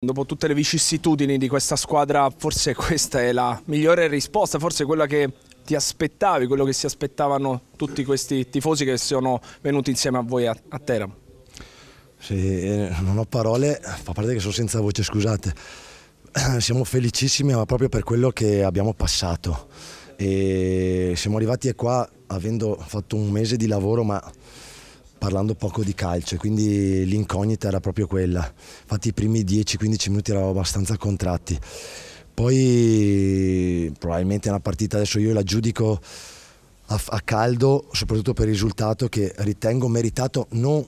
Dopo tutte le vicissitudini di questa squadra, forse questa è la migliore risposta, forse quella che ti aspettavi, quello che si aspettavano tutti questi tifosi che sono venuti insieme a voi a, a Teramo. Sì, eh, non ho parole, fa parte che sono senza voce, scusate. Siamo felicissimi ma proprio per quello che abbiamo passato. E siamo arrivati qua avendo fatto un mese di lavoro, ma parlando poco di calcio, quindi l'incognita era proprio quella. Infatti i primi 10-15 minuti eravamo abbastanza contratti. Poi probabilmente una partita adesso io la giudico a, a caldo, soprattutto per il risultato che ritengo meritato non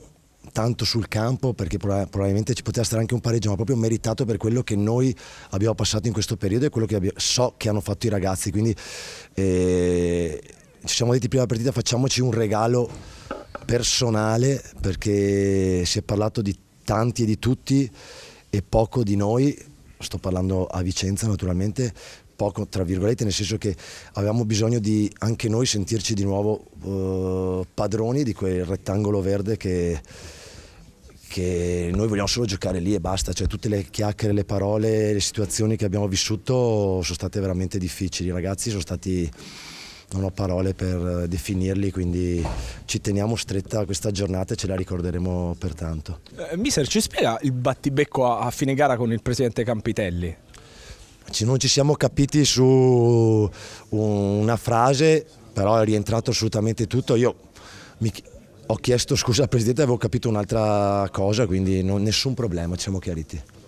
tanto sul campo perché probabilmente ci poteva stare anche un pareggio ma proprio meritato per quello che noi abbiamo passato in questo periodo e quello che abbiamo, so che hanno fatto i ragazzi quindi eh, ci siamo detti prima della partita facciamoci un regalo personale perché si è parlato di tanti e di tutti e poco di noi, sto parlando a Vicenza naturalmente, poco tra virgolette, nel senso che avevamo bisogno di anche noi sentirci di nuovo eh, padroni di quel rettangolo verde che, che, noi vogliamo solo giocare lì e basta, cioè tutte le chiacchiere, le parole, le situazioni che abbiamo vissuto sono state veramente difficili, i ragazzi sono stati non ho parole per eh, definirli, quindi ci teniamo stretta questa giornata e ce la ricorderemo per tanto. Eh, mister, ci spiega il battibecco a, fine gara con il presidente Campitelli? Non ci siamo capiti su una frase, però è rientrato assolutamente tutto. Io mi, ho chiesto scusa al Presidente, avevo capito un'altra cosa, quindi non, nessun problema, ci siamo chiariti.